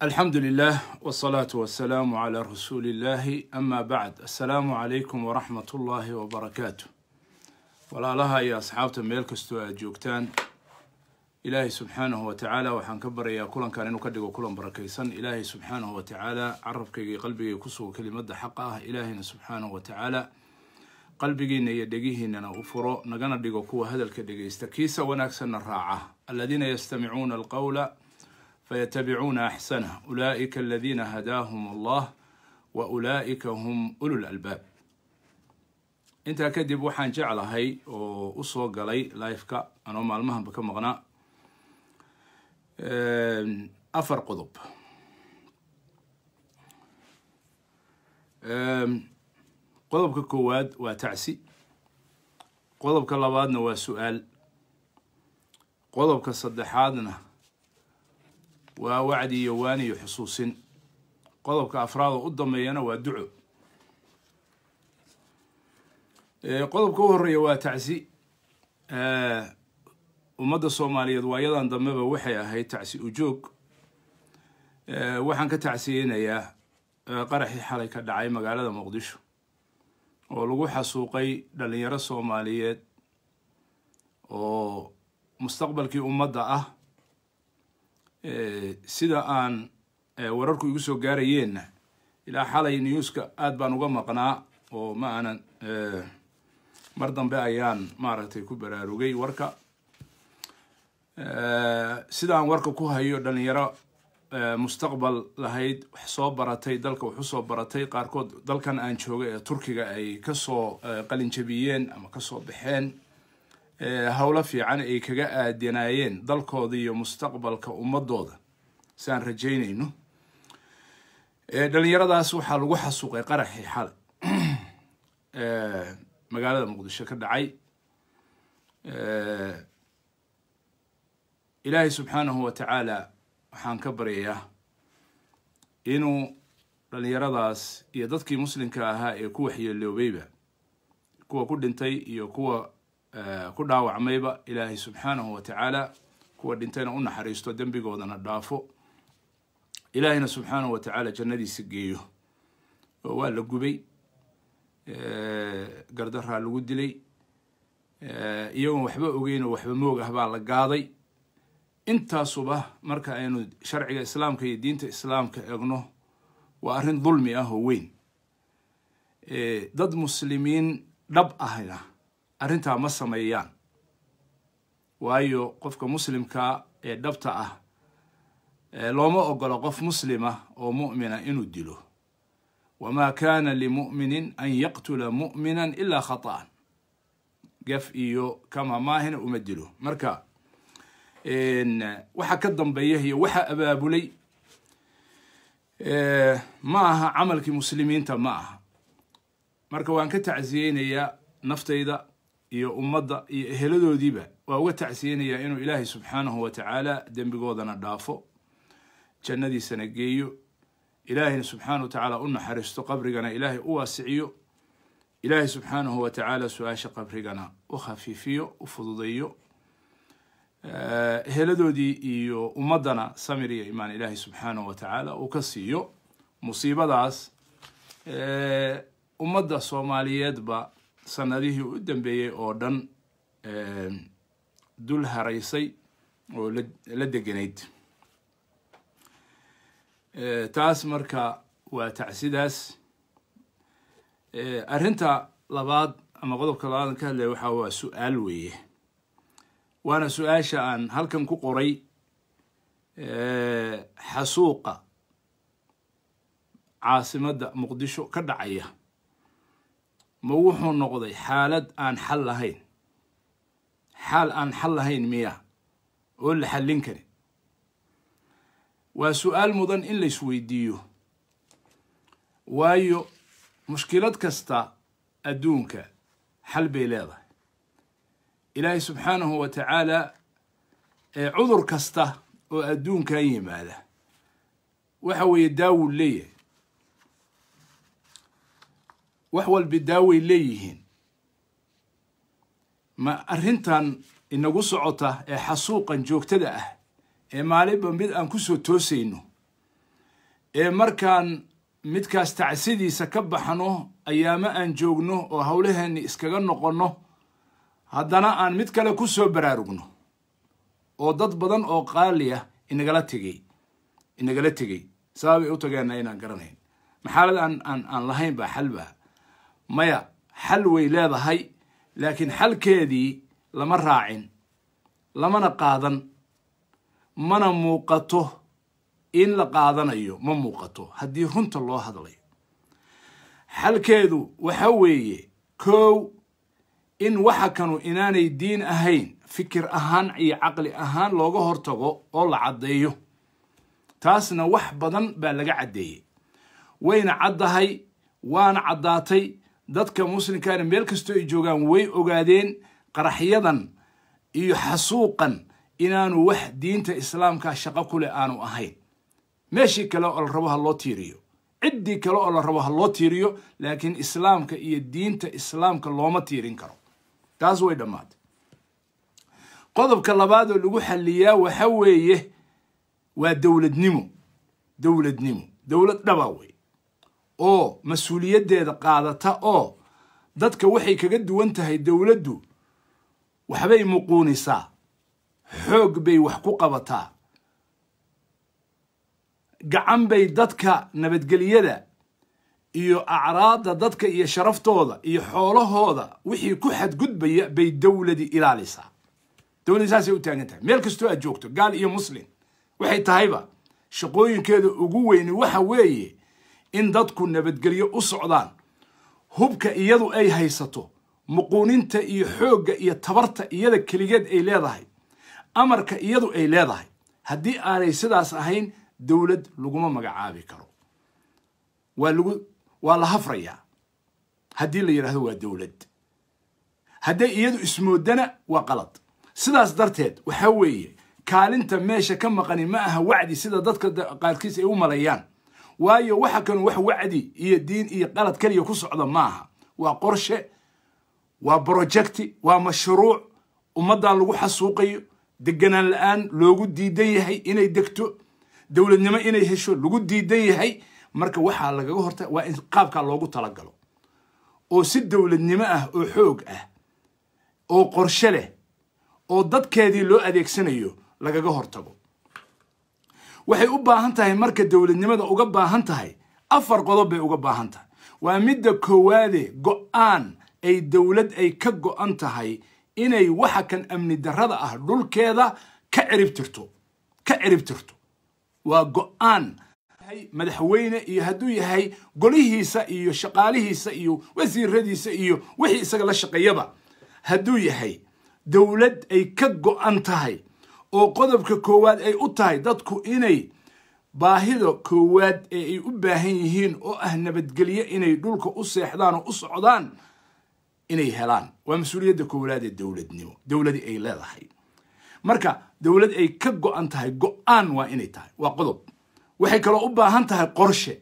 alxamdu lilah wsalaatu wasalaamu calaa rasuuliillaahi ama bacd assalaamu calaykum waraxmat ullaahi wabarakaatu walaalaha iyo asxaabta meel kastoo aad joogtaan ilaahay subxaanahu wa tacaala waxaan ka barayaa kulankan inuu ka dhigo kulan barakaysan ilaahay subxaanahu wa tacaala carabkayga iyo qalbigay ku sugo kelimada xaqa ah ilaahayna subxaanahu wa tacaala qalbigiina iyo dhegihiinana u furo nagana dhigo kuwa hadalka dhegaysta kiisa wanaagsanna raaca aladiina yastamicuuna alqowla فيتبعون احسنه اولئك الذين هداهم الله wa-ulaa'ika hum ulul albaab intaa kadib waxaan jeclahay oo u soo galay lifeka anoo maalmahanba ka maqnaa afar qodob qodobka koowaad waa tacsi qodobka labaadna waa su-aal qodobka saddexaadna waa wacdi iyo waani iyo xusuusin qodobka afraad oo u dambeeyana waa duco qodobka u horreeya waa tacsi ummadda soomaaliyeed waayadan dambeba waxay ahayd tacsi ujoog waxaan ka tacsiyeynayaa qaraxii xalay ka dhacay magaalada muqdisho oo lagu xasuuqay dhallinyaro soomaaliyeed oo mustaqbalkii ummadda ah Eh, sida aan eh, wararku igu soo gaarayeenna ilaa xalay newska aada baan uga maqnaa oo ma aanan eh, mar dambe ayaan maaragtay ku baraarugay warka sida aan warka ku hayo dhalinyaro mustaqbal lahayd wax soo baratay dalka wax usoo baratay qaarkood dalkan aan joogay ee turkiga ay kasoo qalinjabiyeen ama kasoo baxeen howlo fiican ay kaga aadanaayeen dalkooda iyo mustaqbalka ummadooda siaan rajaynayno dhalinyaradaas waxaa lagu xasuuqay qaraxii xalay magaalada muqdisho ka dhacay ilaahay subxaanahu watacaala waxaan ka baryayaa inuu dhalinyaradaas iyo dadkii muslimka ahaa ee ku waxyeeloobayba kuwa ku dhintay iyo kuwa Eh, ku dhaawacmayba ilaahay subxaanahu wa tacaala kuwa dhintayna u naxariisto dembigoodana dhaafo ilaahayna subxaanahu watacaala tacaala jannadiisa geeyo oo waa la gubay eh, gardaraa lagu dilay eh, iyagoon waxba ogeyn oo waxba moog ah baa la gaaday intaasuba marka aynu sharciga islaamka iyo diinta islaamka egno waa arrin dulmi ah oo weyn dad muslimiin dhab ahna arrintaa ma sameeyaan waayo qofka muslimka ee dhabta ah looma ogolo qof muslima ah oo mu'mina inuu dilo wamaa kaana limu'minin an yaqtula mu'minan ilaa khata'an gaf iyo kama maahina uma dilo marka waxa ka dambeeya iyo waxa abaabulay ma aha camalkii muslimiinta ma aha marka waan ka tacsiyeynayaa naftayda iyo ummadda iyo eheladoodiiba waa uga tacsiyanayaa inuu ilaahay subxaanahu wa tacaala dembigoodana dhaafo jannadiisana geeyo ilaahayna subxaanahu wa tacaala u naxariisto qabrigana ilaahay u waasiciyo ilaahay subxaanahu wa tacaala su-aasha qabrigana u khafiifiyo u fududeeyo heladoodii iyo ummaddana samir iyo imaan ilaahay subxaanahu wa tacaala uu ka siiyo musiibadaas ummadda soomaaliyeedba sanadihii u dambeeyey oo dhan eh, dul haraysay oo la la deganayd eh, taas marka waa tacsidaas eh, arrinta labaad ama qodobka labaadan ka hadlaya waxa waa su-aal weeye waana su-aasha aan halkan ku qoray xasuuqa caasimadda muqdisho ka dhacaya ma wuxuu noqday xaalad aan xal lahayn xaal aan xal lahayn miya oo la xallin karin waa su-aal mudan in laysweydiiyo waayo mushkilad kasta adduunka xal bay leedahay ilaahay subxaanahu wa tacaala ee cudur kasta oo adduunkan yimaada waxa weeye daawuu leeyahay wax walba daaway leeyihiin ma arrintan inagu socota ee xasuuqan joogtada ah ee maalinba mid aan ku soo toosayno ee markaan midkaas tacsidiisa ka baxno ayaamo aan joogno oo howlaheenni iskaga noqonno haddana aan mid kale ku soo baraarugno oo dad badan oo qaaliya ah inagala tegey inagala tegey sababay u tageenna inaan garanayn maxaalad aan aan aan lahayn baa xal baa maya xal way leedahay laakiin xalkeedii lama raacin lamana qaadan mana muuqato in la qaadanayo ma muuqato haddii runta loo hadlayo xalkeedu waxa weeye kow in waxa kanu inaanay diin ahayn fikir ahaan iyo caqli ahaan looga hortago oo la caddeeyo taasna wax badan baa laga caddeeyey wayna caddahay waana caddaatay dadka muslimkaana meel kastoo ay joogaan way ogaadeen qaraxyadan iyo xasuuqan inaanu wax diinta islaamka shaqo ku leh aanu ahayn meeshii kale oo la rabo ha loo tiiriyo ciddii kale oo la rabo ha loo tiiriyo laakiin islaamka iyo diinta islaamka looma tiirin karo taas way dhammaatay qodobka labaad oo lagu xalliyaa waxa weeye waa dowladnimo dowladnimo dowlad dhabaa wey oo mas-uuliyaddeeda qaadata oo dadka waxay kaga duwan tahay dowladdu waxbay muquunisaa xoog bay wax ku qabataa gacan bay dadka nabadgelyada iyo acraadda dadka iyo sharaftooda iyo xoolahooda wixii ku xadgudbaya bay dowladi ilaalisaa dowlad saasay u taagan tahay meel kastoo aad joogto gaal iyo muslim waxay tahayba shaqooyinkeeda ugu weyni waxa weeye in dadku nabadgelyo u socdaan hubka iyadu ay haysato muquuninta iyo xoogga iyo tabarta iyada keligeed ay leedahay amarka iyadu ay leedahay haddii aanay sidaas ahayn dowlad laguma magacaabi karo waa lagu waa la hafrayaa haddii la yidhaahdo waa dowlad hadday iyadu ismoodana waa qalad sidaas darteed waxaa weeye kaalinta meesha ka maqani ma aha wacdi sida dadka qaarkiis ay u malayaan waayo waxa kan wax wacdi iyo diin iyo qalad keliya ku socda maaha waa qorshe waa brojecti waa mashruuc ummaddaa lagu xasuuqayo deganaan la-aan loogu diidan yahay inay degto dowladnimo inay hesho lagu diidan yahay marka waxaa lagaga horta waa in qaabkaa loogu talagalo oo si dowladnimo ah oo xoog ah oo qorshe leh oo dadkeedii loo adeegsanayo lagaga hortago waxay u baahan tahay marka dowladnimada uga baahan tahay afar qodob bay uga baahan tahay waa midda koowaade go-aan ay dowlad ay ka go'an tahay inay waxa kan amni darrada ah dhulkeeda ka ciribtirto ka ciribtirto waa go-aan madaxweyne iyo hadduu yahay golihiisa iyo shaqaalihiisa iyo wasiiradiisa iyo wixii isaga la shaqeeyaba hadduu yahay dowlad ay ka go'an tahay oo qodobka koowaad ay u tahay dadku inay baahida koowaad ee ay u baahan yihiin oo ah nabadgelyo inay dhulka u seexdaan oo u socdaan inay helaan waa mas-uuliyadda koowaad ee dowladnimo dowladii ay leedahay marka dowlad ay ka go-an tahay go-aan waa inay tahay waa qodob waxay kaloo u baahan tahay qorshe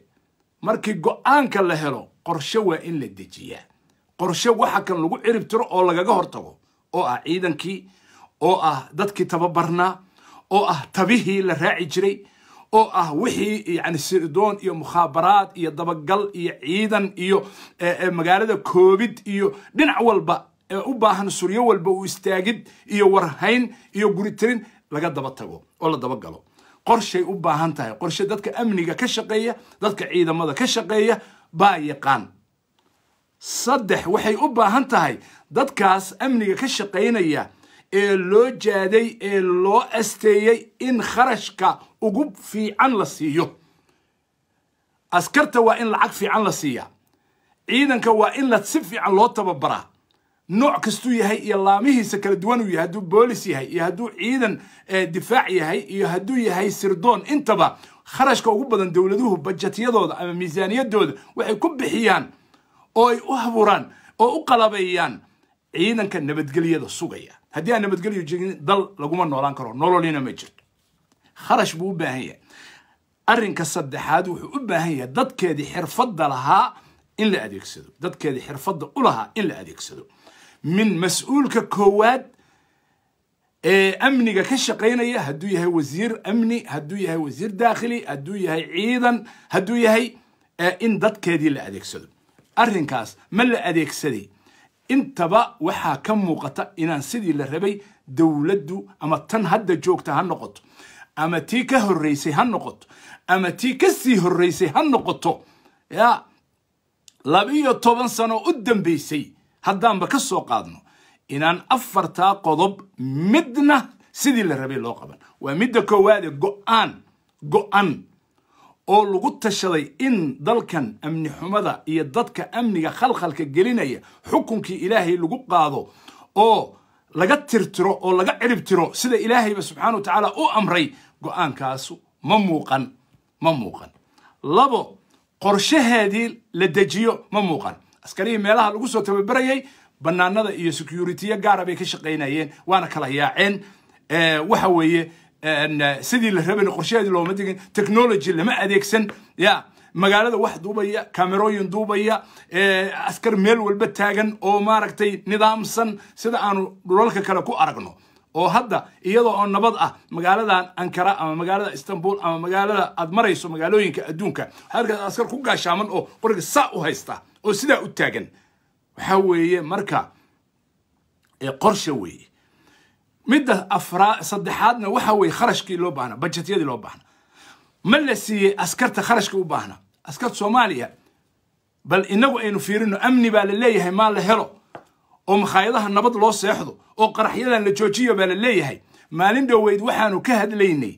markii go-aanka la helo qorshe waa in la dejiyaa qorshe waxa kan lagu cirib tiro oo lagaga hortago oo ah ciidankii oo ah dadkii tababarnaa oo ah tabihii la raaci jiray oo ah wixii yani sirdoon iyo mukhaabaraad iyo dabagal iyo ciidan iyo magaalada covid iyo dhinac walba ee u baahan suryo walba u istaagid iyo warhayn iyo guritirin laga daba tago oo la dabagalo qorshay u baahan tahay qorshe dadka amniga ka shaqeeya dadka ciidamada ka shaqeeya baa yaqaan saddex waxay u baahan tahay dadkaas amniga ka shaqaynaya ee loo jaaday ee loo asteeyey in kharashka ugu fiican la siiyo askarta waa in lacag fiican la siiyaa ciidanka waa in la si fiican loo tababaraa nooc kastuu yahay iyo laamihiisa kala duwan uu yahay hadduu boolis yahay iyo hadduu ciidan difaac yahay iyo hadduu yahay sirdoon intaba kharashka ugu badan dowladuhu bajetyadooda ama miisaaniyadooda waxay ku bixiyaan oo ay u haburaan oo u qalabeeyaan ciidanka nabadgelyada sugaya haddii aan nabadgelyo jirin dal laguma noolaan karo nololina ma jirto kharash buu u baahan yahay arrinka saddexaad wuxuu u baahan yahay dadkeedii xirfadda lahaa in la adeegsado dadkeedii xirfadda u lahaa in la adeegsado min mas-uulka koowaad ee amniga ka shaqaynaya hadduu yahay wasiir amni hadduu yahay wasiir daakhili hadduu yahay ciidan hadduu yahay eh, in dadkeedii la adeegsado arrinkaas ma la adeegsaday intaba waxaa ka muuqata inaan sidii la rabay dowladdu ama tan hadda joogta ha noqoto ama tii ka horreysay ha noqoto ama tii ka sii horreysay ha noqoto ya labiyo toban sano u dambaysay haddaanba ka soo qaadno inaan afartaa qodob midna sidii la rabay loo qaban waa midda koowaade go'aan go'an oo lagu tashaday in dalkan amni xumada iyo dadka amniga khalkhalka gelinaya xukunkii ilaahay lagu qaado oo laga tirtiro oo laga ciribtiro sida ilaahayba subxaana wa tacaala u amray go-aankaasu ma muuqan ma muuqan labo qorshaheedii la dejiyo ma muuqan askarihii meelaha lagu soo tababarayay bannaanada iyo securitiya gaara bay ka shaqaynayeen waana kala yaaceen waxa weeye sidii la raban qorsheheedii looma degin technology lama adeegsan ya magaalada wax duubaya kamerooyin duubaya askar meel walba taagan oo maaragtay nidaamsan sida aanu dhulalka kale ku aragno oo hadda iyadoo oo nabad ah magaaladan ankara ama magaalada istanbul ama magaalada aad marayso magaalooyinka adduunka waxaad askar ku gaashaaman oo qoriga saa u haysta oo sidaa u taagan waxa weeye marka qorshe weeye midda afraa saddexaadna waxa weye kharashkii loo baahna bajetyadii loo baahna ma la siiyey askarta kharashkii u baahna askarta soomaaliya bal innagu aynu fiirino amni baa la leeyahay maa la helo oo makhaayadaha nabad loo seexdo oo qaraxyadan la joojiyo baa la leeyahay maalin dhoweyd waxaanu ka hadlaynay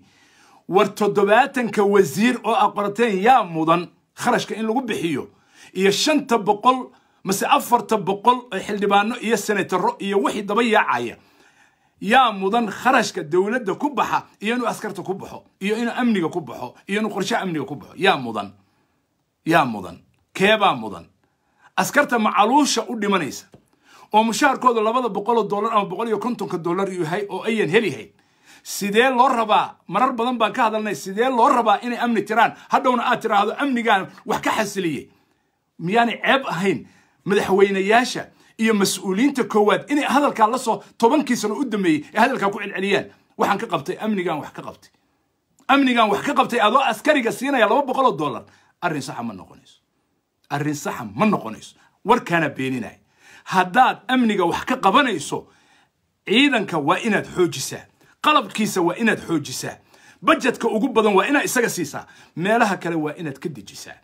war toddobaatanka wasiir oo aad yaa mudan kharashka in lagu bixiyo iyo shanta boqol mase afarta boqol oo xildhibaano iyo senataro iyo wixii daba yaacaya yaa mudan kharashka dowladda ku baxa iyo inuu askarta ku baxo iyo inuu amniga ku baxo iyo inuu qorshaha amniga ku baxo yaa mudan yaa mudan keebaa mudan askarta macaluusha u dhimanaysa oo mushaharkooda labada boqoloo dollar ama boqol iyo kontonka dollar yahay oo ayan helihayn sidee loo rabaa marar badan baan ka hadalnay sidee loo rabaa inay amni tiraan hadhowna aad tiraahdo amnigaan wax ka xasiliyey miyaanay ceeb ahayn madaxweynayaasha iyo mas-uuliyiinta koowaad inay hadalkaa lasoo tobankii sano u dambeeyey ee hadalkaa ku celceliyaan waxaan ka qabtay amnigan wax ka qabtay amnigan wax ka qabtay adoo askariga siinaya laba boqoloo dollar arrin saxa ma noqonayso arrin saxa ma noqonayso warkaana beeninaya haddaad amniga wax ka qabanayso ciidanka waa inaad xoojisaa qalabkiisa waa inaad xoojisaa bajetka ugu badan waa inaad isaga siisaa meelaha kale waa inaad ka dejisaa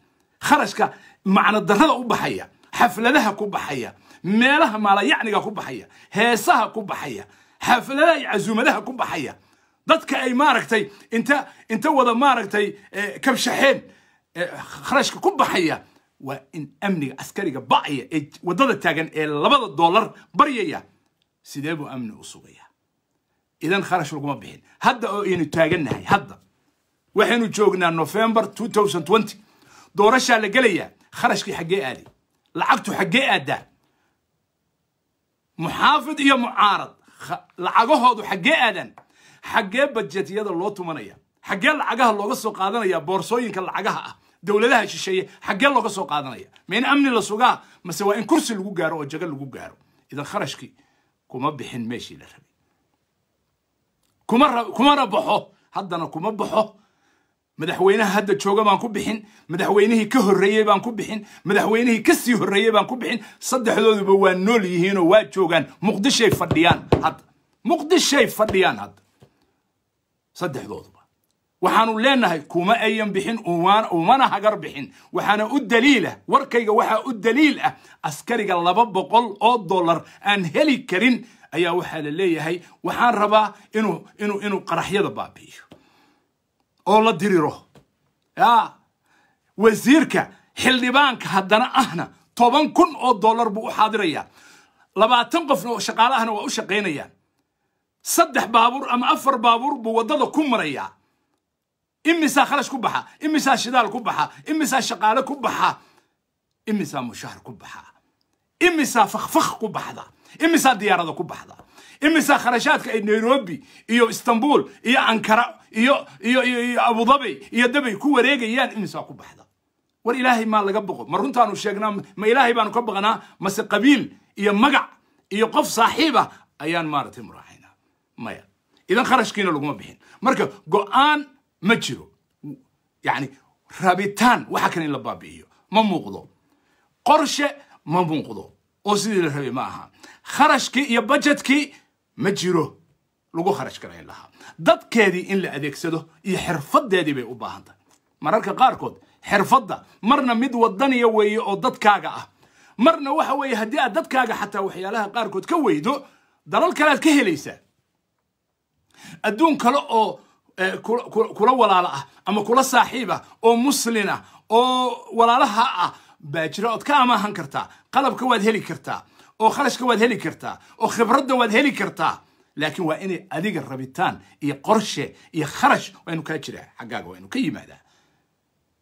kharashka macno darrada u baxaya xafladaha ku baxaya meelaha maalayacniga ku baxaya heesaha ku baxaya xafladaha iyo casuumadaha ku baxaya dadka ay maaragtay inta inta wada maaragtay eh, kabshaxeen eh, kharashka ku baxaya waa in amniga askariga ba'aya ee waddada taagan ee labada doolar baryaya sidee buu amni u sugaya idan kharash laguma bixin hadda oo aynu taagannahay hadda waxaynu joognaa november doorashaa la gelayaa kharashkii xaggee aaday lacagtu xaggee aaddaa muxaafid iyo mucaarad lacagahoodu xaggee aadan xaggee bajetyada loo tumanaya xaggee lacagaha looga soo qaadanaya boorsooyinka lacagaha ah dowladaha shisheeye xaggee looga soo qaadanaya ma in amni la sugaa mase waa in kursi lagu gaaro oo jago lagu gaaro idan kharashkii kuma bixin meeshii la rabay kumana baxo haddana kuma baxo madaxweynaha hadda jooga baan ku bixin madaxweynihii ka horreeyey baan ku bixin madaxweynihii kasii sii horreeyey baan ku bixin saddexdooduba waa nool yihiinoo waa joogaan muqdishay fadhiyaan hadda muqdishay fadhiyaan hadda saddexdooduba waxaanu leenahay kuma ayan bixin umana hagar bixin waxaana u daliilah warkayga waxaa u daliil ah askariga laba boqol oo dollar aan heli karin ayaa waxaa la leeyahay waxaan rabaa inuu inuu inuu qaraxyada baabi'iyo oo la diriro ya wasiirka xildhibaanka haddana ahna toban kun oo dollar buu u xaadirayaa labaatan qofna oo shaqaale ahna waa u shaqaynayaan saddex baabuur ama afar baabuur buu waddada ku marayaa imisaa khalash ku baxa imisaa shidaal ku baxa imisaa shaqaale ku baxa imisaa mushahar ku baxa imisaa fakfak ku baxda imisaa diyaarada ku baxda imise kharashaadka ay nairobi iyo istanbul iyo ankara iyo iyo iyo abudhabi iyo debay ku wareegayaan imisaa ku baxda war ilaahay maa laga boqo ma runtaanu sheegnaa ma ilaahay baanu ka baqnaa mase qabiil iyo magac iyo qof saaxiib ah ayaan maaragtay muraacaynaa maya idan kharashkiina laguma bixin marka go'aan ma jiro yani rabitaan waxa kan in la baabi'iyo ma muuqdo qorshe ma muuqdo oo sidii la rabay ma aha kharashkii iyo bajetkii ma jiro lagu kharash garayn lahaa dadkeedii in la adeegsado iyo xirfadeedii bay u baahan tahay mararka qaarkood xirfadda marna mid wadaniya weeye oo dadkaaga ah marna waxa weeye haddii aad dadkaaga xataa waxyaalaha qaarkood ka weydo dalal kalead ka helaysaa adduun kale oo eh, kula walaalo ah ama kula saaxiib ah oo muslina ah oo walaalaha ah baajiro ood ka amaahan kartaa qalabka waad heli kartaa oo kharashka waad heli kartaa oo khibradda waad heli kartaa laakiin waa inay adiga rabitaan iyo qorshe iyo kharash waa inu kaa jiraa xaggaaga waa ka yimaadaa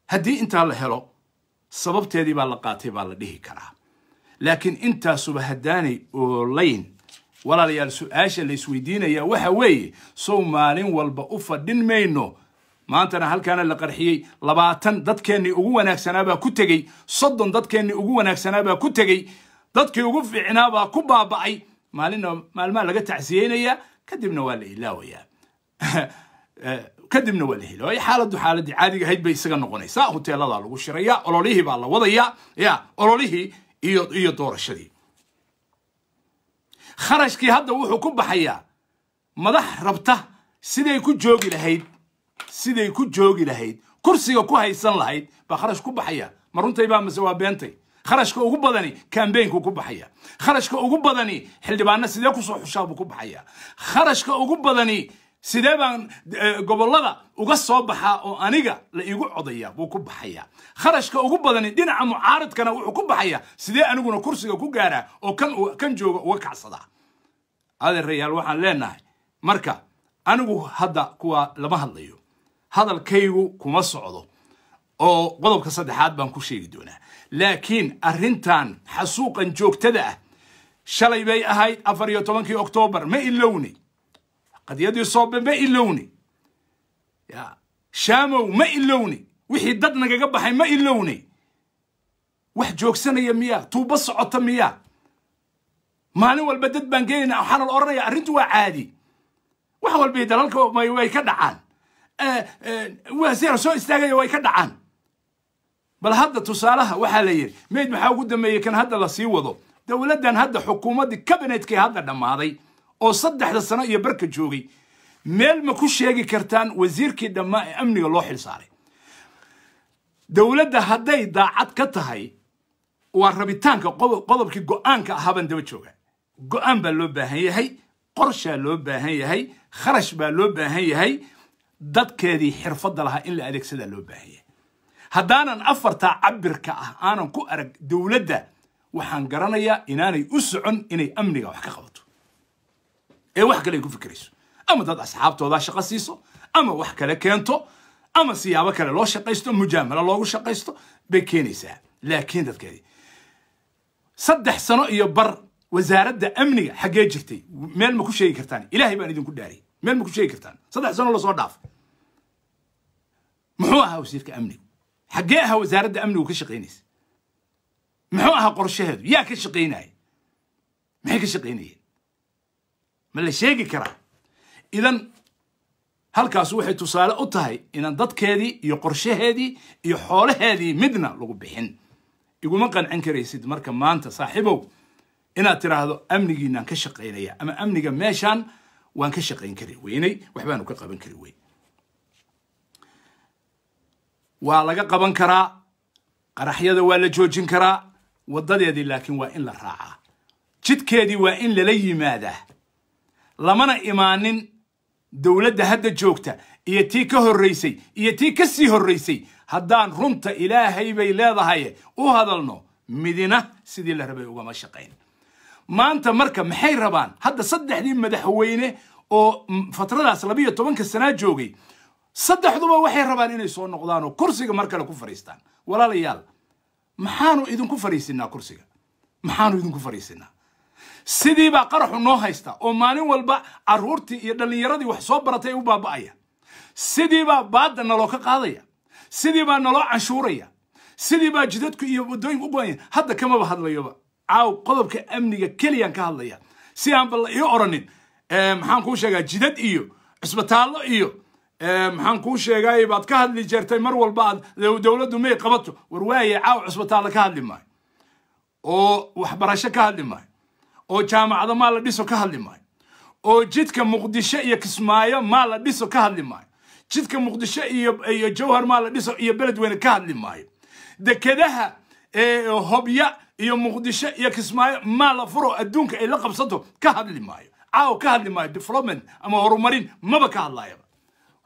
haddii intaa la helo sababteedii baa la qaatay baa la dhihi karaa laakiin intaasuba haddaanay oolayn walaalayaal su-aasha laysweydiinayaa waxa weeye sow maalin walba u fadhin mayno maantana halkaana la qarxiyey labaatan dadkeennii ugu wanaagsanaabaa ku tegey soddon dadkeennii ugu wanaagsanaabaa ku tegey dadkii ugu fiicnaabaa ku baaba'ay maalina maalmaa laga tacsiyeynayaa kadibna waa la ilaawayaa eh, kadibna waa la hilawaaya xaaladdu xaaladii caadiga ahayd bay isaga noqonaysaa huteeladaa lagu shiraya ololihii baa la wadayaa ya ololihii iyo iyo doorashadii kharashkii hadda wuxuu ku baxayaa madax rabta siday ku joogi lahayd siday ku joogi lahayd kursiga ku haysan lahayd baa kharash ku baxaya ma runtay baa mase waa beentay kharashka ugu badani kambeynku ku baxaya kharashka ugu badani xildhibaano sidee kusoo buu ku baxaya kharashka ugu badani sidee baan e, gobollada uga soo baxaa oo aniga la igu codaya buu ku baxaya kharashka ugu badani dhinaca mucaaridkana wuxuu ku baxaya sidee aniguna kursiga ku gaaraa oo kan kan jooga uga kacsadaa adeerayaal waxaan leenahay marka anigu hadda kuwa lama hadlayo hadalkaygu kuma socdo oo qodobka saddexaad baan ku sheegi doonaa laakiin arrintan xasuuqan joogtada ah shalay bay ahayd afar iyo tobankii oktoobar ma ilowni qadiyadii soobe ma ilowni ya shaamow ma ilowni wixii dad nagaga baxay ma ilowni wax joogsanaya miya tuuba socota miyaa maalin walba dad baan geenayna waxaana la odhanaya arrintu waa caadi wax walbay dalalka way ka dhacaan eh, eh, waa soo istaagaya way ka dhacaan bal hadda tusaalaha waxaa la yidhi mayd maxaa ugu dambeeyey kan hadda lasii wado dowladdan hadda xukuumaddii kabinetkii hadda dhammaaday oo saddexda sano iyo barka joogay meel ma ku sheegi kartaan wasiirkii dhammaa ee amniga loo xil dowladda hadday daacad ka tahay waa rabitaanka qodobkii go'aanka ahaabaan daba jooga go'aan baa loo baahan yahay qorshaa loo baahan yahay kharash baa loo baahan yahay dadkeedii xirfadda lahaa in la adeegsadaa loo baahan yahay haddaanan afartaa cabirka ah aanan ku arag dowladda waxaan garanayaa inaanay u socon inay amniga wax ka qabato ee wax kale ay ku fikirayso ama dad asxaabtoodaa shaqo siiso ama wax kale keento ama siyaabo kale loo shaqaysto mujaamalo loogu shaqaysto bay keenaysaa laakiin dadkeedii saddex sano iyo bar wasaaradda amniga xaggee jirtay meel ma ku sheegi kartaan ilaahay baan idinku dhaariyay meel ma ku sheegi kartaan saddex sano lasoo dhaaf muxuu ahaa wasiirka amniga xaggee ahaa wasaaradda amnigu ka shaqaynaysa muxuu ahaa qorshaheedu yaa ka shaqaynaya maxay ka shaqaynayeen ma la sheegi karaa idan halkaas waxay tusaale u tahay inaan dadkeedii iyo qorshaheedii iyo xoolaheedii midna lagu bixin iguma qancin karaysid marka maanta saaxiibow inaad tiraahdo amnigiinaan ka shaqaynaya ama amniga meeshaan waan ka shaqayn kari weynay waxbaanu ka qaban kari weyn waa laga qaban karaa qaraxyada waa la joojin karaa waddadeedii laakiin waa in la raacaa jidkeedii waa in lala yimaadaa lamana imaanin dowladda hadda joogta iyo tii ka horraysay iyo tii ka sii horraysay haddaan runta ilaahay bay leedahaye u hadalno midina sidii la rabay ugama shaqayn maanta marka maxay rabaan hadda saddexdii madaxweyne oo fatradaas labiyo tobanka sanaa joogay saddexduba waxay rabaan inay soo noqdaanoo kursiga mar kale ku fadhiistaan walaalayaal maxaanu idinku fadhiisinaa kursiga maxaanu idinku fadhiisinaa sidiibaa qaraxu noo haysta oo maalin walba caruurtii iyo dhallinyaradii wax soo baratay u baaba'aya sidiibaa baadda naloo ka qaadaya sidiibaa naloo canshuuraya sidiibaa jidadku iyo waddooyinku ugoaya hadda kamaba hadlayoba caaw qodobka amniga keliyaan ka hadlaya si aanba la ii oranin maxaan kuu sheegaa jidad iyo cisbitaallo iyo maxaan kuu sheegaayey baad ka hadli jeertay mar walba aad dowladdu may qabato war waaye caaw cusbitaalla ka hadli maayo oo waxbarasho ka hadli maayo oo jaamacado maa la dhiso ka hadli maayo oo jidka muqdisho iyo kismaayo maa la dhiso ka hadli maayo jidka muqdisho iyo jawhar maa la dhiso iyo beledweyne ka hadli maayo dekedaha hobya iyo muqdisho iyo kismaayo maa la furo adduunka ay la qabsato ka hadli maayo caaw ka hadli maayo development ama horumarin maba ka hadlaayaba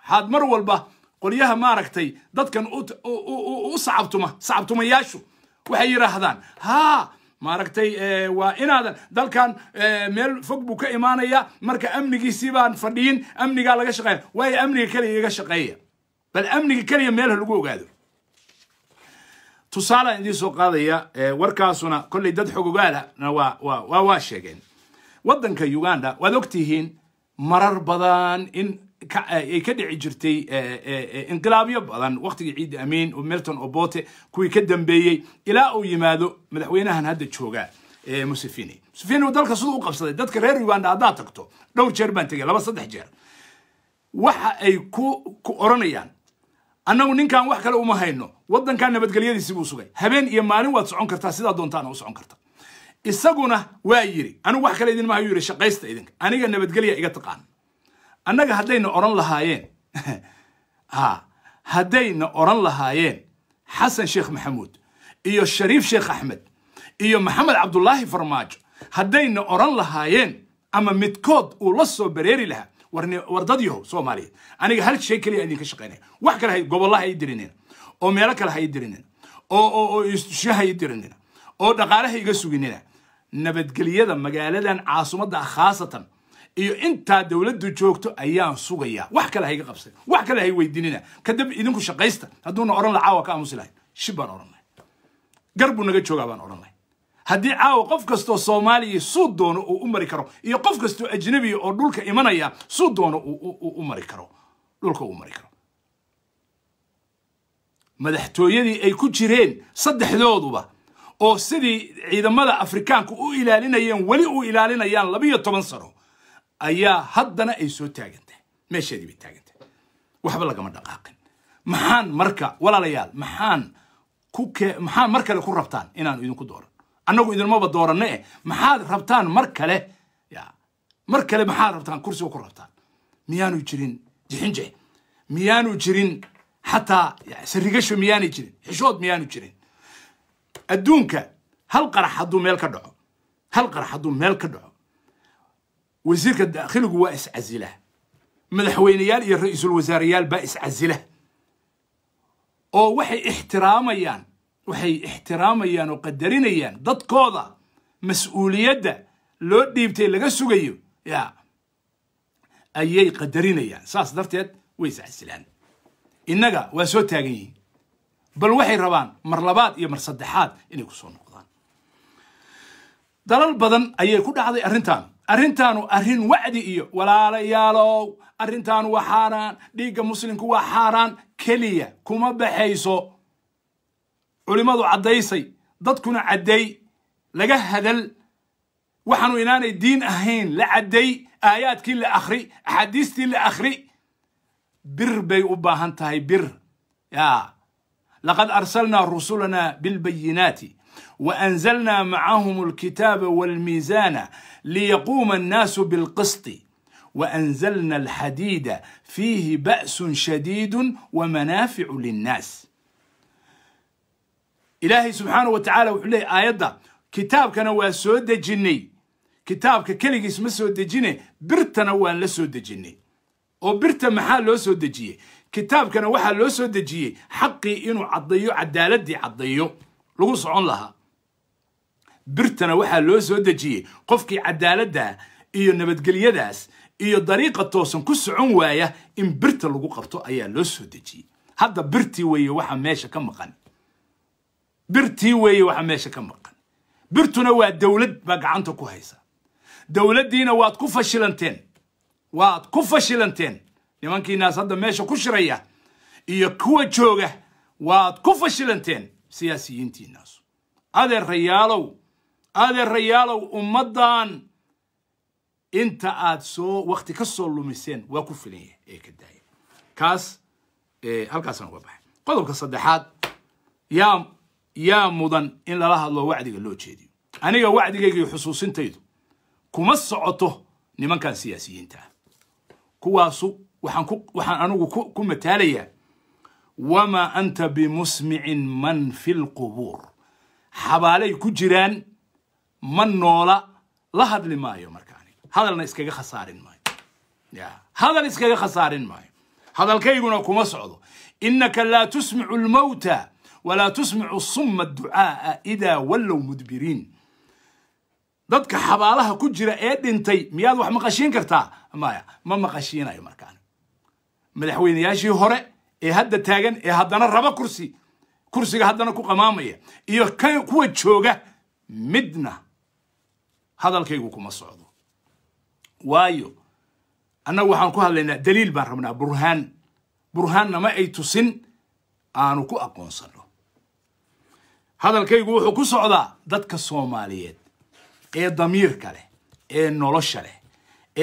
waxaad mar walba qolyaha maaragtay dadkan u sacabtuma sacabtumayaashu waxay yidhaahdaan haa maaragtay eh, waa inaadan dalkan eh, meel fog buu ka imaanayaa marka amnigiisii baan fadhiyin amnigaa laga shaqeeya waayo amniga keliya iga shaqeeya bal amniga keliya meelha lagu ogaado tusaalaan idiin soo qaadaya eh, warkaasuna kolley dad xogogaalana waa waa sheegeen waddanka uganda waad ogtihiin marar badan in Eh, ay ka dhici jirtay eh, eh, inqilaabyo badan waqtigii ciidi amiin milton obote kuwii ka dambeeyey ilaa uu yimaado madaxweynahan hadda jooga museveni museveni dalka siduu u qabsaday dadka reer uganda haddaad tagto dhowr jeer baan tegay laba saddex jeer waxa ay ku oranayaan annagu ninkan wax kale uma hayno waddankan nabadgelyadiisi buu sugay habeen iyo maalin waad socon kartaa sidaa doontaana u socon karta isaguna waa yidhi anigu wax kale idinma hayu yidhi shaqaysta idinka aniga nabadgelya iga taqaan annaga haddayna odhan lahaayeen haddayna odhan lahaayeen xasan sheekh maxamuud iyo shariif sheekh axmed iyo maxamed cabdulaahi farmaajo haddayna odhan lahaayeen ama midkood uu la soo bereeri lahaa war dadyahow soomaaliyeed aniga hal shay keliya idinka shaqaynaya wax kale gobollaha ii dirinina oo meelo kale ha ii dirinina oo shaha ii dirinina oo dhaqaalaha iga suginina nabadgelyada magaaladan caasimadda ah khaasatan iyo intaa dawladdu joogto ayaan sugayaa wax kale hayga qabsan wax kale hay weydinina kadib idinku shaqaysta hadduuna odhan la caawa ka aamusi lahayn shib baan odhan lahay gar buu naga joogaa baan odhan lahay haddii caawa qof kastoo soomaaliya suu doono uu u mari karo iyo qof kastoo ajnabiya oo dhulka imanaya suu doono u mari karo dhulka uu mari karo madaxtooyadii ay ku jireen saddexdooduba oo sidii ciidamada afrikaanka u ilaalinayeen weli u ilaalinayaan labiyo toban sano ayaa haddana ay soo taagantahay meesheedii bay taagantahay waxba lagama dhaqaaqin maxaan marka walaalayaal maxaan ku mar kale ku rabtaan inaanu idinku dooran annagu idinmaba dooranno e maxaad rabtaan mar kale ya mar kale maxaad rabtaan kursiga ku rabtaan miyaanu jirin jixinjex miyaanu jirin xataa sarigasho miyaanay jirin xishood miyaanu jirin adduunka hal qarax hadduu meel ka dhaco hal qarax hadduu meel ka dhaco wasiirka daakhiligu waa iscasila madaxweyneyaal iyo ra-iisul wasaarayaal baa iscasila oo waxay ixtiraamayaan waxay ixtiraamayaan oo qadarinayaan dadkooda mas-uuliyadda loo dhiibtay laga sugayo ya ayay qadarinayaan saas darteed way iscasilaan innaga waa soo taagan yihiin bal waxay rabaan mar labaad iyo mar saddexaad inay ku soo noqdaan dalal badan ayay ku dhacday arrintan arrintaanu arrin wacdi iyo walaalayaalow arrintaanu waa xaaraan dhiigga muslimku waa xaaraan keliya kuma baxayso culimmadu caddaysay dadkuna cadday laga hadal waxaanu inaanay diin ahayn la cadday aayaadkii la akhri axaadiistii la akhri bir bay u baahan tahay bir ya laqad arsalnaa rusulanaa bilbayinaati وأنزلنا معهم الكتاب والميزان ليقوم الناس بالقسط وأنزلنا الحديد فيه بأس شديد ومنافع للناس إلهي سبحانه وتعالى وحليه آيضا كتاب كان هو سود جني كتاب ككلي اسم سود جني برت نوى لسود جني وبرتا محل لو سود جيه كتاب كان وحا لو سود جيه حقي إنه عضيو عدالتي عضيو lagu socon lahaa birtana waxaa loo soo dejiyey qofkii cadaaladda iyo nabadgelyadaas iyo dariiqa toosan ku socon waaya in birta lagu qabto ayaa loo soo dejiyey hadda birtii weeye waxa meesha ka maqan birtii weeye waxa meesha ka maqan birtuna waa dowlad baa gacanta ku haysa dawladdiina waad ku fashilanteen waad ku fashilanteen nimankiinaas hadda meesha ku shiraya iyo kuwa jooga waad ku fashilanteen siyaasiyiintiinaasu adeerayaalow adeerayaalow ummaddan inta aad soo wakti ka soo lumiseen waa ku filan ee ka daaya kaas halkaasaan uga baxay qodobka saddexaad yaa yaa mudan in lala hadlo wacdiga loo jeediyo aniga wacdigaygii xusuusintaydu kuma socoto nimankan siyaasiyiinta ah kuwaasu waxaan ku waxaan anigu ku mataalayaa wamaa anta bimusmicin man fi lqubuur xabaalay ku jiraan ma noola la hadli maayo markaani hadalna iskaga khasaarin maayo hadal iskaga khasaarin maayo hadalkayguna kuma socdo inaka laa tusmicu lmawta walaa tusmicu summa ducaaa idaa wallow mudbiriin dadka xabaalaha ku jira ee dhintay miyaad wax maqashiin kartaa maya ma maqashiinayo markaani madaxweynayaashii hore ee hadda taagan ee haddana raba kursi kursiga haddana ku qamaamaya iyo ka kuwa jooga midna hadalkaygu kuma socdo waayo annagu waxaan ku hadlaynaa daliil baan rabnaa burhaan burhaannama ay tusin aanu ku aqoonsanno hadalkaygu wuxuu ku socdaa dadka soomaaliyeed ee damiirka leh ee nolosha leh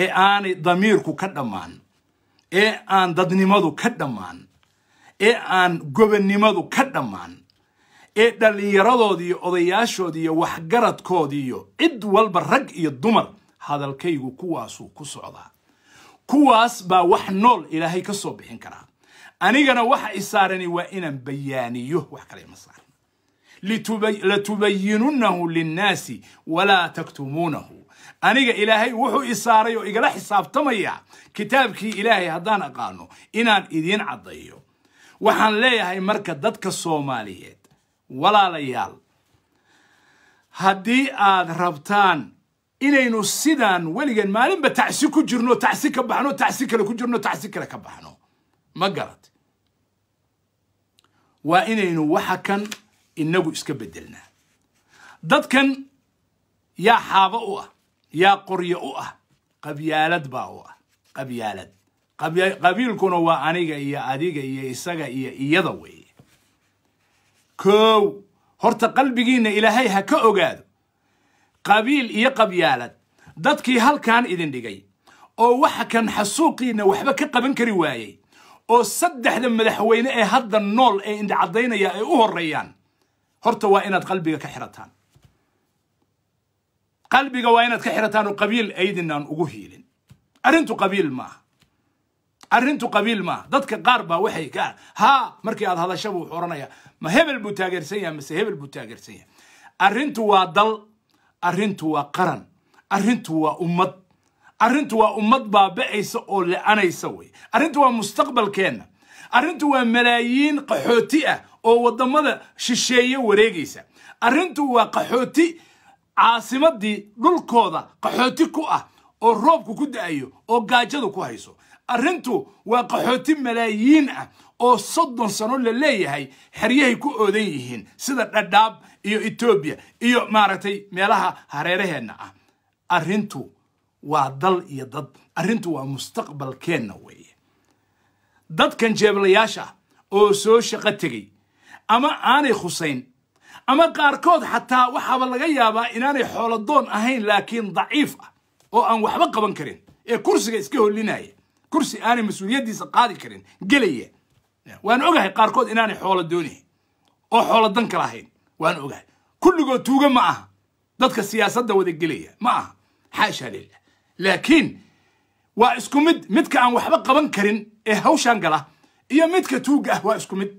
ee aanay damiirku ka dhammaan ee aan dadnimadu ka dhammaan ee aan gobonnimadu ka dhammaan ee dhallinyaradoodiiy odayaashoodiiyo waxgaradkoodiiyo cid walba rag iyo dumar hadalkaygu kuwaasuu ku socdaa kuwaas baa wax nool ilaahay ka soo bixin karaa anigana waxa isaarani waa inaan bayaaniyo wax kale ima saaran latubayinunahu linnaasi walaa taktumuunahu aniga ilaahay wuxuu isaaray oo igala xisaabtamaya kitaabkii ilaahay haddaan aqaano inaan idiin caddaeyo waxaan leeyahay marka dadka soomaaliyeed walaalayaal haddii aad rabtaan inaynu sidaan weligan maalinba tacsi ku jirno tacsi ka baxno tacsi kale ku jirno tacsi kale ka baxno ma garat waa inaynu waxa kan inagu iska bedelnaa dadkan yaa xaabo u ah yaa qoryo u ah qabyaalad baa u ah qabyaalad qabiilkuna waa aniga iyo adiga iyo isaga iyo iyada weeye kow horta qalbigiinna ilaahay ha ka ogaado qabiil iyo qabyaalad dadkii halkan idin dhigay oo waxa kan xasuuqiinna waxba ka qaban kari waayey oo saddexda madaxweyne ee hadda nool ee indhicaddaynaya ay u horreeyaan horta waa inaad qalbiga ka xirataan qalbiga waa inaad ka xirataan oo qabiil aydinaan ugu hiilin arrintu qabiil maaha arintu qabiil maaha dadka qaar baa waxay ka haa markii aad hadasha buu oranaya ma hebel buu taageersan yahay mase hebel buu taageersan yahay arrintu waa dal arrintu waa qaran arrintu waa ummad arrintu waa ummad baaba'aysa oo la-anaysa wey arrintu waa mustaqbalkeenna arrintu waa malaayiin qaxooti ah oo waddamada shisheeye wareegaysa arrintu waa qaxooti caasimaddii dhulkooda qaxooti ku ah oo roobku ku da-ayo oo gaajadu ku hayso arrintu waa qaxooti malaayiin ah oo soddon sano la leeyahay xeryahay ku oodan yihiin sida dhadhaab iyo etoobiya iyo maaragtay meelaha hareeraheenna ah arrintu waa dal iyo dad arrintu waa mustaqbalkeenna weeye dadkan jeeblayaasha ah oo soo shaqo tegey ama aanay khusayn ama qaarkood xataa waxaaba laga yaabaa inaanay xoolo doon ahayn laakiin daciif ah oo aan waxba qaban karin ee kursiga iska hollinaya kursi aanay mas-uuliyaddiisa qaadi karin gelaya waan ogahay qaarkood inaanay xoolo doonayn oo xoolo danka lahayn waan ogahay kulligood tuuga ma aha dadka siyaasadda wada gelaya ma aha xaashaa lilah laakiin waa isku mid midka aan waxba qaban karin ee hawshaan gala iyo midka tuugga ah waa isku mid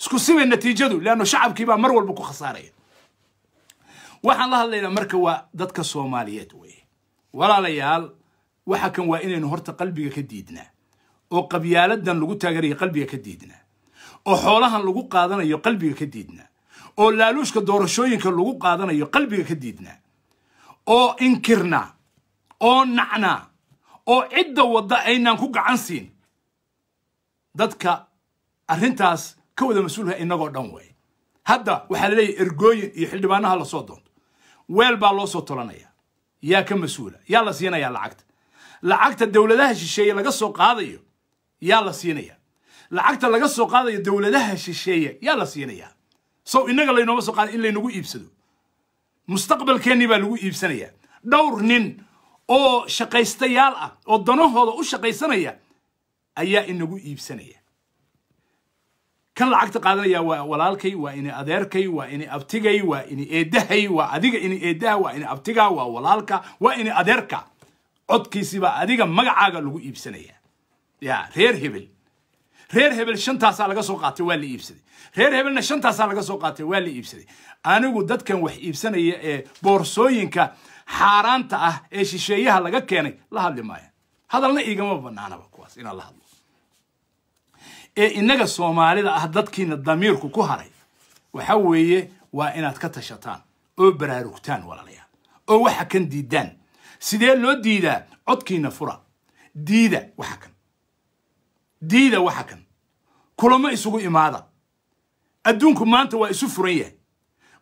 isku siba natiijadu leanno shacabkii baa mar walba ku khasaaraya waxaan la hadlaynaa marka waa dadka soomaaliyeed weye walaalayaal waxa kan waa inaynu horta qalbiga ka diidnaa oo qabyaaladan lagu taageerayo qalbiga ka diidnaa oo xoolahan lagu qaadanayo qalbiga ka diidnaa oo laaluushka doorashooyinka lagu qaadanayo qalbiga ka diidnaa oo inkirnaa oo nacnaa oo cidda wadda aynaan ku gacan siin dadka arrintaas ka wada mas-uulka ah innagoo dhan wey hadda waxaa la ergooyin iyo xildhibaanaha lasoo doonto weel baa loo soo tolanaya yaa ka mas-uula yaa la siinayaa lacagta lacagta dowladaha shisheeye laga soo qaadayo yaa la siinaya lacagta laga soo qaadayo dowladaha shisheeye yaa la siinaya sow innaga laynooma soo qaada in laynagu iibsado mustaqbalkeennii baa lagu iibsanaya dhowr nin oo shaqaystayaal ah oo danahooda u shaqaysanaya ayaa inagu iibsanaya kan lacagta qaadanaya waa walaalkay waa ini adeerkay waa ini abtigay waa ini eedahay waa adiga ini eedaha waa ini abtiga waa walaalka waa ini adeerka codkiisiibaa adiga magacaaga lagu iibsanaya ya reer hebel reer hebel shantaasaa laga soo qaatay waa la iibsaday reer hebelna shantaasaa laga soo qaatay waa la iibsaday anigu dadkan wax iibsanaya ee boorsooyinka xaaraanta ah ee shisheeyaha laga keenay la hadli maaya hadalna igama banaanaba kuwaas inaan la hadlo ee innaga soomaalida ah dadkiina damiirku ku haray waxa weeye waa inaad ka tashataan oo baraarugtaan walaalayaal oo waxa kan diidaan sidee loo diidaa codkiina fura diida waxa kan diida waxa kan kulamo isugu imaada adduunku maanta waa isu furan yahay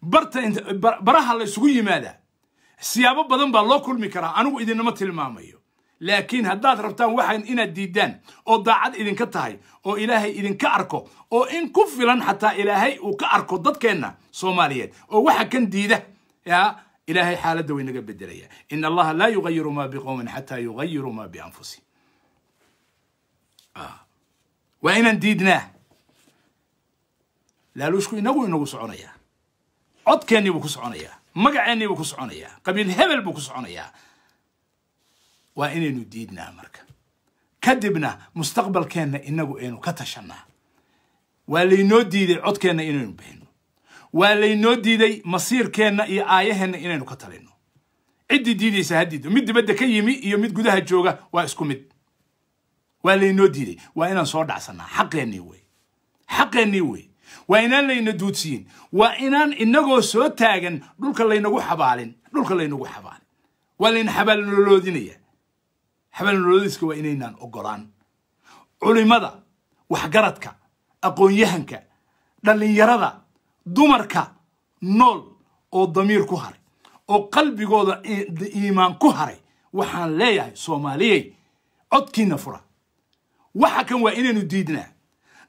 barta baraha la isugu yimaadaa siyaabo badan baa loo kulmi karaa anigu idinama tilmaamayo laakiin haddaad rabtaan waxan inaad diiddaan oo daacad idinka tahay oo ilaahay idinka arko oo in ku filan xataa ilaahay uu ka arko dadkeenna soomaaliyeed oo waxa kan diida yaa ilaahay xaaladda way naga bedelaya in allaha laa yugayiru ma biqowmin xataa yugayiru maa bianfusi waa inaan diidnaa laaluushku inagu inagu soconayaa codkeennii buu ku soconayaa magaceennii buu ku soconayaa qabiil hebel buu ku soconayaa waa inaynu diidnaa marka kadibna mustaqbalkeenna inagu aynu ka tashanaa waa laynoo diiday codkeenna inaynu bahino waa laynoo diiday masiirkeenna iyo aayaheenna inaynu ka talino ciddii diidaysa haddiido mid dibadda ka yimi iyo mid gudaha jooga waa isku mid waa laynoo diiday waa inaan soo dhacsannaa xaqeennii wey xaqeennii wey waa inaan layna duudsiyin waa inaan inagoo soo taagan dhulka laynagu xabaalin dhulka laynagu xabaalin waa layna xabaalnololoodinaya xabaalnololoodiska waa inaynaan ogolaan culimada waxgaradka aqoonyahanka dhallinyarada dumarka nool oo damiir ku haray oo qalbigooda iimaan ku haray waxaan leeyahay soomaaliyey codkiina fura waxa kan waa inaynu diidnaa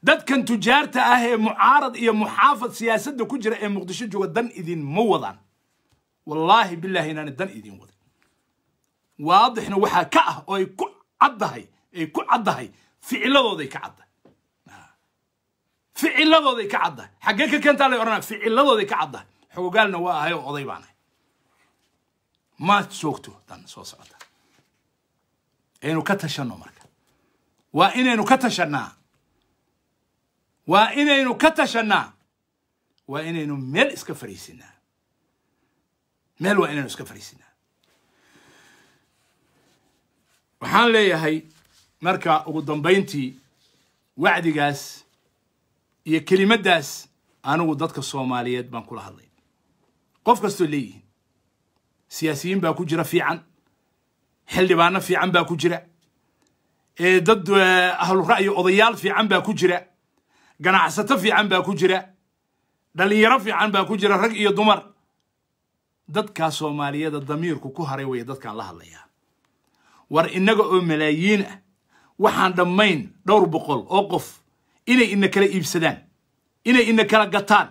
dadkan tujaarta ah ee mucaarad iyo muxaafad siyaasadda ku jira ee muqdisho jooga dan idin ma wadaan wallaahi bilaahi inaana dan idin wadin waadixna waxaa ka ah oo ay ku caddahay ay ku caddahay ficiladooday ka caddahay ficiladooday ka caddahay xaggee ka keentaa lay odhanaya ficiladooday ka caddahay xogogaalna waa ahay oo oday baan maad joogto dan soo socota aynu ka tashanno marka waa inaynu ka tashannaa waa inaynu ka tashannaa waa inaynu meel iska fariisinaa meel waa inaynu iska fariisinaa waxaan leeyahay marka ugu dambayntii wacdigaas iyo kelimadaas anigu dadka soomaaliyeed baan kula hadlay qof kastoo leeyihiin siyaasiyiin baa ku jira fiican xildhibaano fiican baa ku jira dad ahlura'yo odayaal fiican baa ku jira ganacsato fiican baa ku jira dhallinyaro fiican baa ku jira rag iyo dumar dadkaa soomaaliyeeda damiirku ku haray waya dadkaan la hadlayaa war innaga oo malaayiin ah waxaan dhammayn dhowr boqol oo qof inay ina kala iibsadaan inay ina kala gataan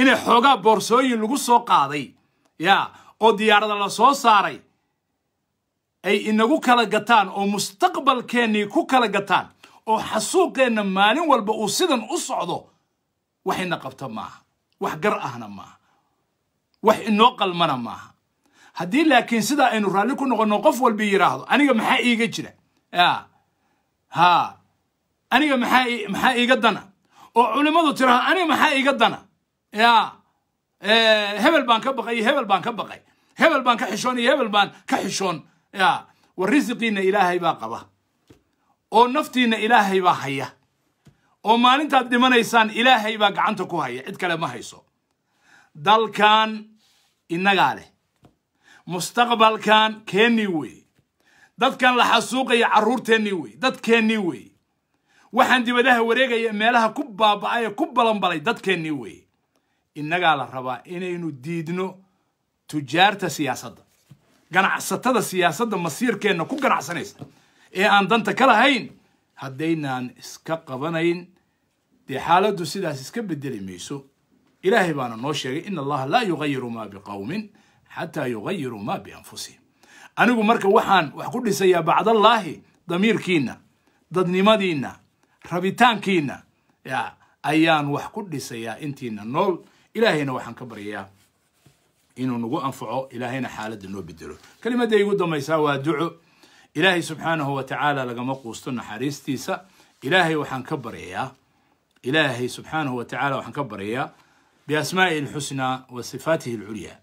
inay xoogaa boorsooyin lagu soo qaaday ya oo diyaarada la soo saaray ay inagu kala gataan oo mustaqbalkeennii ku kala gataan oo xasuuqeenna maalin walba uu sidan u socdo waxina qabta maaha wax gar ahna maaha wax inoo qalmana maaha haddii laakiin sidaa aynu raalli ku noqonno qof walba yidhaahdo aniga maxaa iiga jira ya ha aniga maxaa iga dana oo culimmadu tiraha aniga maxaa iga dana ya hebel baan ka baqay iyo hebel baan ka baqay hebel baan ka xishoon iyo hebel baan ka xishoon ya war risiqiinna ilaahay baa qaba oo naftiina ilaahay baa haya oo maalintaad dhimanaysaan ilaahay baa gacanta ku haya cid kale ma hayso dalkan innagaa leh mustaqbalkan keennii weeye dadkan la xasuuqaya carruurteennii weeye dadkeennii weeye waxaan dibadaha wareegaya meelaha ku baaba-ay ee ku balanbalay dadkeennii weeye innagaa la rabaa inaynu diidno tujaarta siyaasadda ganacsatada siyaasadda masiirkeenna ku ganacsanaysa ee aan danta ka lahayn haddaynaan iska qabanayn dee xaaladdu sidaas iska bedeli mayso ilaahay baana noo sheegay in allaha laa yugayiru maa biqowmin xataa yugayiru maa bianfusihim anigu marka waxaan wax ku dhisayaa bacdallaahi damiirkiinna dadnimadiinna rabitaankiina ya ayaan wax ku dhisayaa intiina nool ilaahayna waxaan ka baryayaa inuu nagu anfaco ilaahayna xaaladda noo bedelo kelimadda igu dambaysaa waa duco ilaahay subxaanahu wa tacaala lagama quusto naxariistiisa ilaahay waxaan ka baryayaa ilaahay subxaanahu wa tacala waxaan ka baryayaa biasmaa'ihi alxusnaa wa sifaatihi alculyaa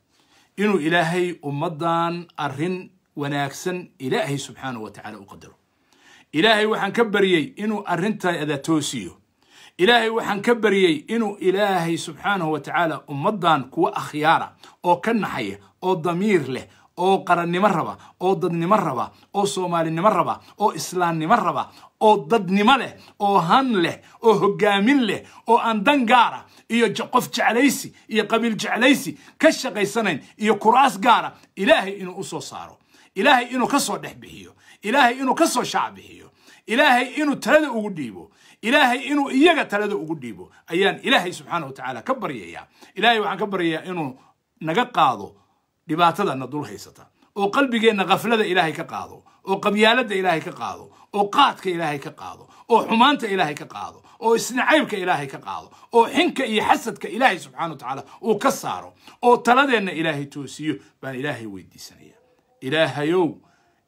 inuu ilaahay ummaddan arrin wanaagsan ilaahay subxaanahu wa tacala u qadaro ilaahay waxaan ka baryey inuu arrintaada toosiyo ilaahay waxaan ka baryey inuu ilaahay subxaanahu wa tacaala ummaddan kuwa akhyaara oo ka naxaya oo damiir leh oo qarannimo raba oo dadnimo raba oo soomaalinimo raba oo islaamnimo raba oo dadnimo leh oo han leh oo hoggaamin leh oo aan dan gaara iyo qof jeclaysi iyo qabiil jeclaysi ka shaqaysanayn iyo kuraas gaara ilaahay inuu u soo saaro ilaahay inuu ka soo dhex bixiyo ilaahay inuu ka soo shacbixiyo ilaahay inuu talada ugu dhiibo ilaahay inuu iyaga talada ugu dhiibo ayaan ilaahay subxaana wa tacaala ka baryayaa ilaahay waxaan ka baryayaa inuu naga qaado dhibaatadana dul haysata oo qalbigeenna khaflada ilaahay ka qaado oo qabyaaladda ilaahay ka qaado oo qaadka ilaahay ka qaado oo xumaanta ilaahay ka qaado oo isnacaybka ilaahay ka qaado oo xinka iyo xasadka ilaahay subxaana wa tacaala uu ka saaro oo taladeenna ilaahay toosiyo baan ilaahay weydiisanaya ilaahayow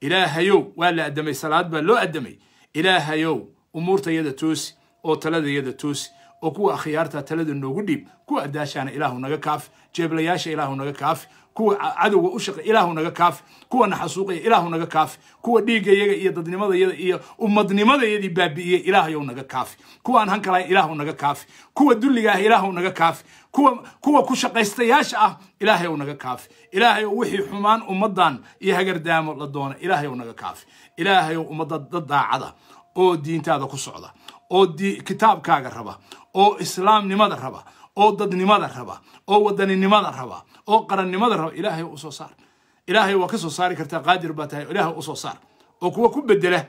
ilaahayow waa la addamay salaad baa loo addamay ilaahayow umuurtayada toosi oo taladayada toosi oo kuwa akhyaarta talada noogu dhiib kuwa adaashaana ilaahu naga kaafi jeeblayaasha ilaahu naga kaafi kuwa cadowga u shaqay ilaahu naga kaafi kuwana xasuuqaya ilaahu naga kaafi kuwa dhiigayaga yaga iyo dadnimadayada iyo ummadnimadayadii baabi'iyey ilaahayow naga kaafi kuwaan aan hankalaya ilaahu naga kaafi kuwa dulliga ah ilaahu naga kaafi kuwa kuwa ku shaqaystayaasha ah ilaahayow naga kaafi ilaahayow wixii xumaan ummaddan iyo hagardaamo la doona ilaahayow naga kaafi ilaahayow ummadda dad daacada oo diintaada ku socda oo kitaabkaaga raba oo islaamnimada raba oo dadnimada raba oo wadaninimada raba oo qarannimada raba ilaahay usoo saar ilaahay waa ka soo saari kartaa qaadir baa tahay ilaahay usoo saar oo kuwa ku bedela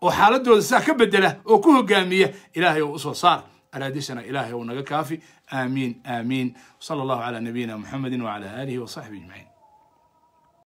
oo xaaladooda saa ka bedela oo ku hogaamiya ilaahay oo usoo saar alaadishana ilaahay oo naga kaafi aamiin aamiin sala allahu calaa nabiyina muxamedin wacalaa aalihi wasaxbihi ajmaciin